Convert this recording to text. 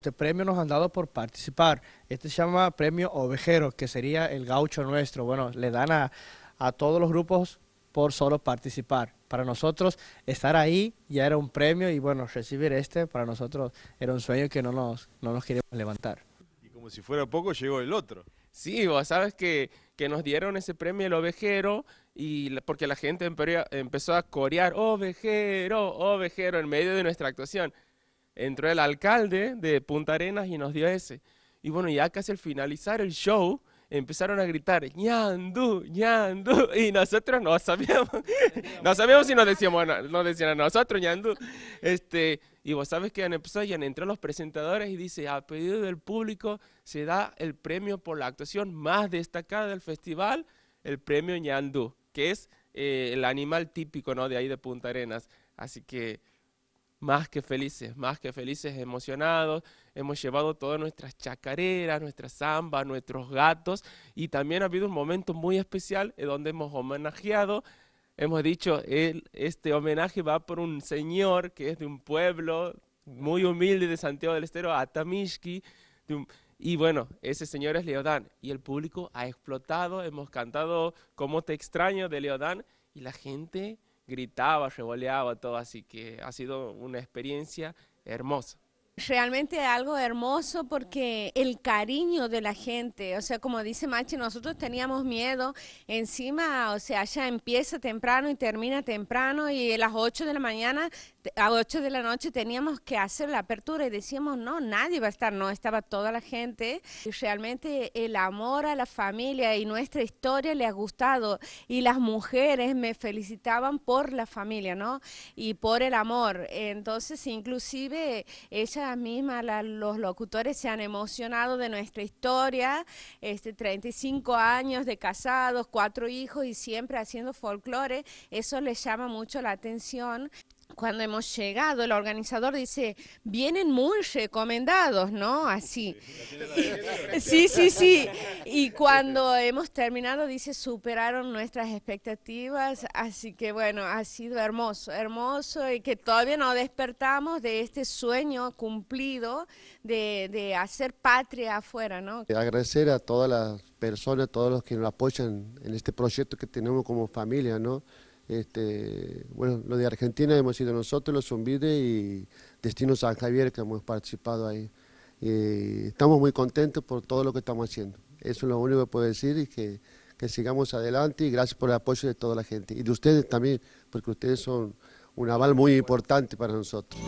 Este premio nos han dado por participar. Este se llama Premio Ovejero, que sería el gaucho nuestro. Bueno, le dan a, todos los grupos por solo participar. Para nosotros estar ahí ya era un premio y bueno, recibir este para nosotros era un sueño que no nos, nos queríamos levantar. Y como si fuera poco, llegó el otro. Sí, vos sabes que, nos dieron ese premio el ovejero y porque la gente empezó a corear ovejero, ovejero en medio de nuestra actuación entró el alcalde de Punta Arenas y nos dio ese. Y bueno, ya casi al finalizar el show, empezaron a gritar, ñandú, ñandú, y nosotros no sabíamos, no sabíamos si nos decíamos, decían a nosotros ñandú. Este, y vos sabes que han empezado ya han entrado los presentadores y dice, a pedido del público se da el premio por la actuación más destacada del festival, el premio ñandú, que es eh, el animal típico ¿no? de ahí de Punta Arenas. Así que más que felices, más que felices, emocionados. Hemos llevado todas nuestras chacareras, nuestras zambas, nuestros gatos y también ha habido un momento muy especial en donde hemos homenajeado, hemos dicho, este homenaje va por un señor que es de un pueblo muy humilde de Santiago del Estero, Atamishki, y bueno, ese señor es Leodán y el público ha explotado, hemos cantado Cómo te extraño de Leodán y la gente gritaba, revoleaba, todo, así que ha sido una experiencia hermosa realmente algo hermoso porque el cariño de la gente, o sea, como dice Machi, nosotros teníamos miedo, encima, o sea, ya empieza temprano y termina temprano y a las 8 de la mañana, a 8 de la noche teníamos que hacer la apertura y decíamos, no, nadie va a estar, no, estaba toda la gente realmente el amor a la familia y nuestra historia le ha gustado y las mujeres me felicitaban por la familia, ¿no? Y por el amor, entonces inclusive ella misma los locutores se han emocionado de nuestra historia, este 35 años de casados, cuatro hijos y siempre haciendo folclore, eso les llama mucho la atención cuando hemos llegado, el organizador dice, vienen muy recomendados, ¿no? Así. Sí, sí, sí. Y cuando hemos terminado, dice, superaron nuestras expectativas, así que bueno, ha sido hermoso, hermoso y que todavía no despertamos de este sueño cumplido de, hacer patria afuera, ¿no? Agradecer a todas las personas, a todos los que nos apoyan en este proyecto que tenemos como familia, ¿no? Este, bueno, lo de Argentina hemos sido nosotros, los Zumbides y Destino San Javier, que hemos participado ahí. estamos muy contentos por todo lo que estamos haciendo. Eso es lo único que puedo decir y que sigamos adelante y gracias por el apoyo de toda la gente. Y de ustedes también, porque ustedes son un aval muy importante para nosotros.